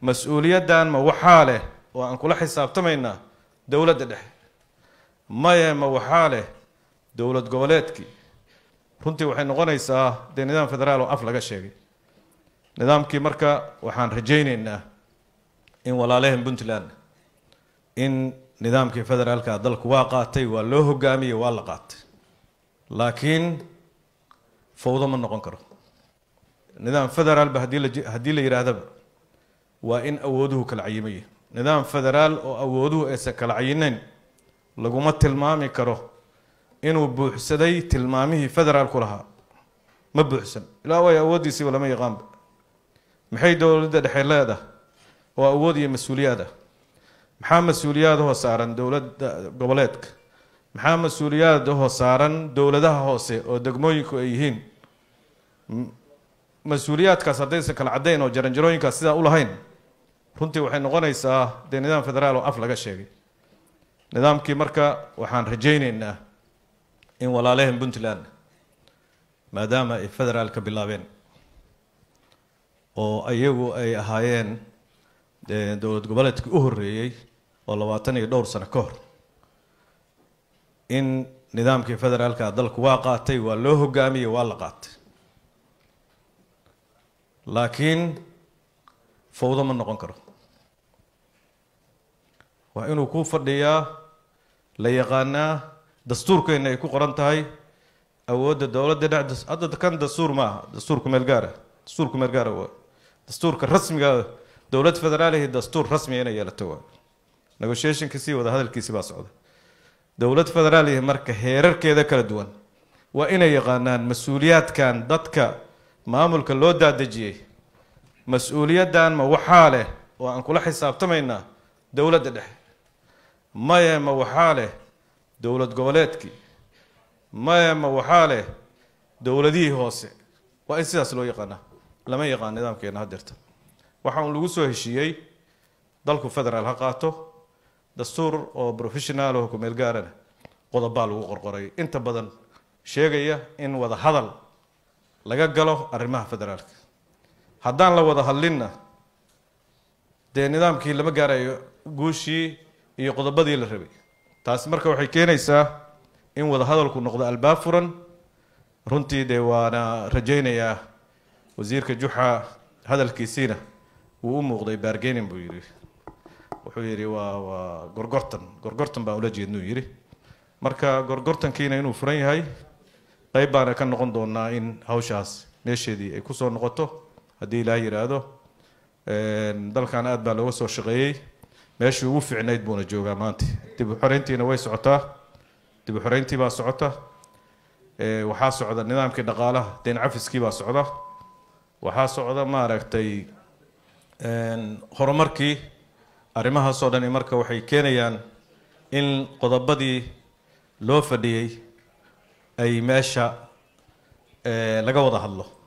mas-uuliyaddan ma waxaa leh oo aan kula xisaabtamaynaa dowladda dhexe maye ma waxaa leh dowlad goboleedkii runtii waxay noqonaysaa dee nidaam federaal oo af laga sheegay nidaamkii marka waxaan rajaynaynaa in walaalehen puntland in nidaamkii federaalka dalku waa qaatay waa loo hogaamiyey waa la qaatay laakiin fawdo ma noqon karo nidaam federaal ba haddii la haddii la yidhaahdaba waa in awooduhu kala cayimaya nidaam federaal oo awooduhu aysan kala cayinayn laguma tilmaami karo inuu buuxsaday tilmaamihii federaalku lahaa ma buuxsan ilaa way awooddiisiiba lama yaqaanba maxay dowladda dhexe leedahay oo awood iyo mas-uuliyaad ah maxaa mas-uuliyaad hoo saaran dowladda goboleedka maxaa mas-uuliyaad hoo saaran dowladaha hoose oo degmooyinku ay yihiin mas-uuliyaadkaas haddaysan kala caddayn oo jaranjarooyinkaas sidaa u lahayn runtii waxay noqonaysaa dee nidaam federaal oo af laga sheegay nidaamkii marka waxaan rajaynaynaa in walaalaheen puntland maadaama ay federaalka bilaabeen oo iyagu ay ahaayeen dowlad goboleedkii u horreeyey oo labaatan iyo dhowr sano ka hor in nidaamkii federaalka dalku waa qaatay waa loo hogaamiyey waa la qaatay laakiin fawdo ma noqon karo waa inuu ku fadhiyaa la yaqaanaa dastuurkeena ay ku qoran tahay awoodda dowladda dhex kan dastuur maaha aha dastuurku meel gaara ah, dastuurku meel gaara ah waa dastuurka rasmiga ah, dowlad federaalahi dastuur rasmiga inay yeelato waa negotiationkiisii wada hadalkiisii baa socda dowlad federaalihi marka heerarkeeda kala duwan waa inay yaqaanaan mas-uuliyaadkan dadka maamulka loo daadejiyey mas-uuliyaddan ma waxaa leh oo aan kula xisaabtamaynaa dowladda dhexe maye ma waxaa leh dowlad goboleedkii maye ma waxaa leh dowladihii hoose waa in sidaas loo yaqaanaa lama yaqaan nidaamkeena haddeerta waxa uu lagu soo heshiiyey dalku federaal ha qaato dastuur oo professional oo kumeel gaarana qodobaa lagu qorqoray inta badan sheegaya in wadahadal laga galo arrimaha federaalka haddaan la wada hadlinna dee nidaamkii lama gaarayo guushii iyo qodobadii la rabay taas marka waxay keenaysaa in wadahadalku noqdo albaab furan runtii dee waana rajaynayaa wasiirka juxa hadalkiisiina wuu u muuqday bargaining buu yidhi wuxuu yidhi waa waa gorgortan gorgortan baan ula jeednuu yidhi marka gorgortankiina inuu furan yahay qayb baana ka noqon doonaa in hawshaas meesheedii ay ku soo noqoto haddii ilaah yidhaahdo dalkan aada baa looga soo shaqeeyey meeshii ugu fiicnayd buuna joogaa maanta dib uxoreyntiina way socotaa dib uxoreyntii baa socota waxaa socda nidaamkii dhaqaalaha deyn cafiskii baa socda waxaa socda maaragtay horumarkii arrimahaasoo dhani marka waxay keenayaan in qodobadii loo fadhiyey ay meesha laga wada hadlo